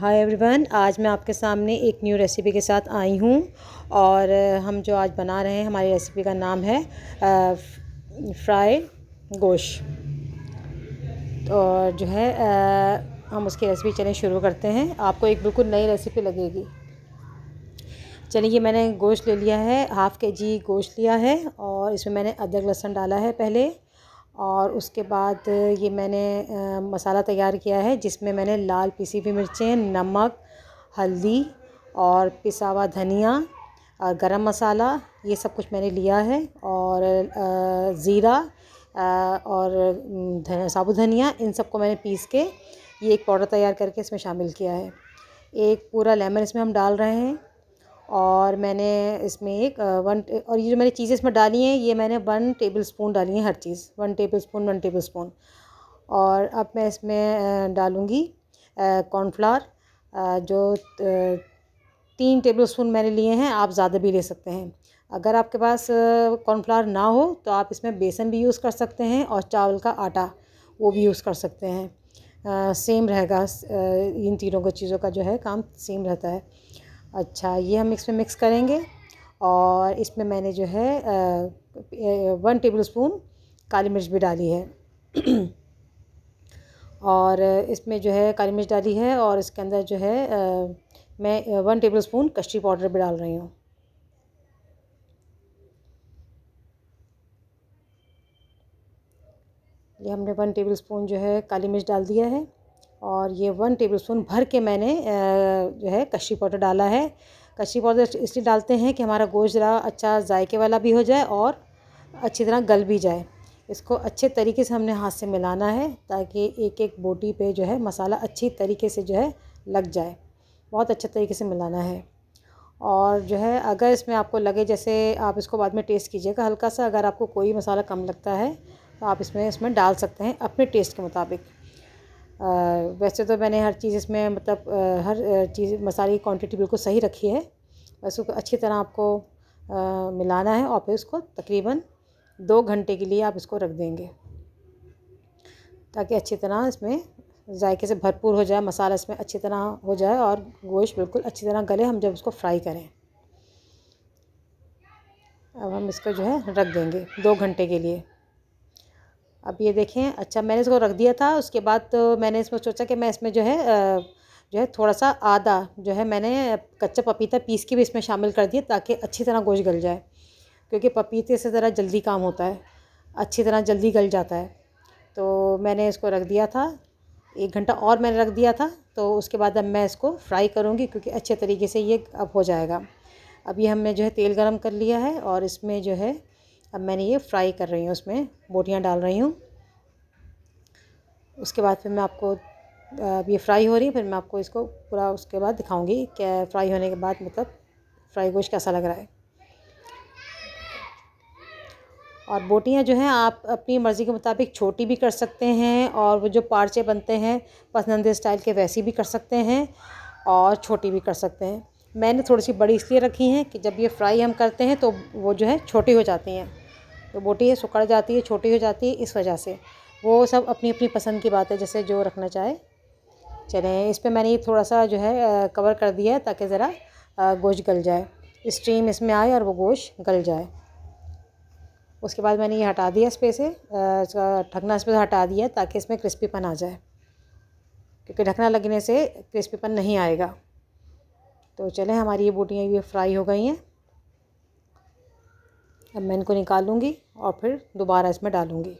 hi everyone आज मैं आपके सामने एक न्यू रेसिपी के साथ आई हूँ और हम जो आज बना रहे हैं हमारी रेसिपी का नाम है फ्राई गोश और तो जो है आ, हम उसकी रेसिपी चलें शुरू करते हैं आपको एक बिल्कुल नई रेसिपी लगेगी चलिए ये मैंने गोश्त ले लिया है हाफ़ के जी गोश्त लिया है और इसमें मैंने अदरक लहसुन डाला है पहले और उसके बाद ये मैंने मसाला तैयार किया है जिसमें मैंने लाल पीसी हुई मिर्चें नमक हल्दी और पिसा हुआ धनिया और गरम मसाला ये सब कुछ मैंने लिया है और ज़ीरा और साबुत धनिया इन सबको मैंने पीस के ये एक पाउडर तैयार करके इसमें शामिल किया है एक पूरा लेमन इसमें हम डाल रहे हैं और मैंने इसमें एक वन और ये जो मैंने चीज़ें इसमें डाली हैं ये मैंने वन टेबल स्पून डाली है हर चीज़ one tablespoon one tablespoon और अब मैं इसमें डालूँगी कॉर्नफ्लावर जो तीन टेबल स्पून मैंने लिए हैं आप ज़्यादा भी ले सकते हैं अगर आपके पास कॉर्नफ्लावर ना हो तो आप इसमें बेसन भी यूज़ कर सकते हैं और चावल का आटा वो भी यूज़ कर सकते हैं सेम रहेगा इन तीनों का चीज़ों का जो है काम सेम रहता है अच्छा ये हम इसमें मिक्स करेंगे और इसमें मैंने जो है वन टेबल स्पून काली मिर्च भी डाली है और इसमें जो है काली मिर्च डाली है और इसके अंदर जो है मैं वन टेबल स्पून कश्ती पाउडर भी डाल रही हूँ ये हमने वन टेबल स्पून जो है काली मिर्च डाल दिया है और ये वन टेबलस्पून भर के मैंने जो है कश्मी पाउडर डाला है कश्मी पाउडर इसलिए डालते हैं कि हमारा गोश्त ज़रा अच्छा जायके वाला भी हो जाए और अच्छी तरह गल भी जाए इसको अच्छे तरीके से हमने हाथ से मिलाना है ताकि एक एक बोटी पे जो है मसाला अच्छी तरीके से जो है लग जाए बहुत अच्छे तरीके से मिलाना है और जो है अगर इसमें आपको लगे जैसे आप इसको बाद में टेस्ट कीजिएगा हल्का सा अगर आपको कोई मसाला कम लगता है तो आप इसमें इसमें डाल सकते हैं अपने टेस्ट के मुताबिक वैसे तो मैंने हर चीज़ इसमें मतलब हर चीज़ मसाले की क्वांटिटी बिल्कुल सही रखी है बस उसको अच्छी तरह आपको मिलाना है और फिर उसको तकरीबन दो घंटे के लिए आप इसको रख देंगे ताकि अच्छी तरह इसमें जायके से भरपूर हो जाए मसाला इसमें अच्छी तरह हो जाए और गोश्त बिल्कुल अच्छी तरह गले हम जब उसको फ्राई करें अब हम इसको जो है रख देंगे दो घंटे के लिए अब ये देखें अच्छा मैंने इसको रख दिया था उसके बाद तो मैंने इसमें सोचा कि मैं इसमें जो है जो है थोड़ा सा आधा जो है मैंने कच्चा पपीता पीस के भी इसमें शामिल कर दिया ताकि अच्छी तरह गोश गल जाए क्योंकि पपीते से ज़रा जल्दी काम होता है अच्छी तरह जल्दी गल जाता है तो मैंने इसको रख दिया था एक घंटा और मैंने रख दिया था तो उसके बाद अब मैं इसको फ्राई करूँगी क्योंकि अच्छे तरीके से ये अब हो जाएगा अभी हमने जो है तेल गरम कर लिया है और इसमें जो है अब मैंने ये फ्राई कर रही हूँ उसमें बोटियाँ डाल रही हूँ उसके बाद फिर मैं आपको अब ये फ्राई हो रही है फिर मैं आपको इसको पूरा उसके बाद दिखाऊंगी क्या फ्राई होने के बाद मतलब फ्राई गोश्त कैसा लग रहा है और बोटियाँ जो हैं आप अपनी मर्ज़ी के मुताबिक छोटी भी कर सकते हैं और वो जो पार्चे बनते हैं पसंद स्टाइल के वैसी भी कर सकते हैं और छोटी भी कर सकते हैं मैंने थोड़ी सी बड़ी इसलिए रखी हैं कि जब ये फ्राई हम करते हैं तो वो जो है छोटी हो जाती हैं जो तो बोटी है सुकड़ जाती है छोटी हो जाती है इस वजह से वो सब अपनी अपनी पसंद की बात है जैसे जो रखना चाहे चलें इस पर मैंने थोड़ा सा जो है कवर कर दिया है ताकि ज़रा गोश्त गल जाए स्ट्रीम इसमें आए और वो गोश्त गल जाए उसके बाद मैंने ये हटा दिया इस पे से ढकना इस पर हटा दिया ताकि इसमें क्रिस्पीपन आ जाए क्योंकि ढकना लगने से क्रिस्पीपन नहीं आएगा तो चलें हमारी ये बोटियाँ ये फ्राई हो गई हैं अब मैं इनको निकालूंगी और फिर दोबारा इसमें डालूंगी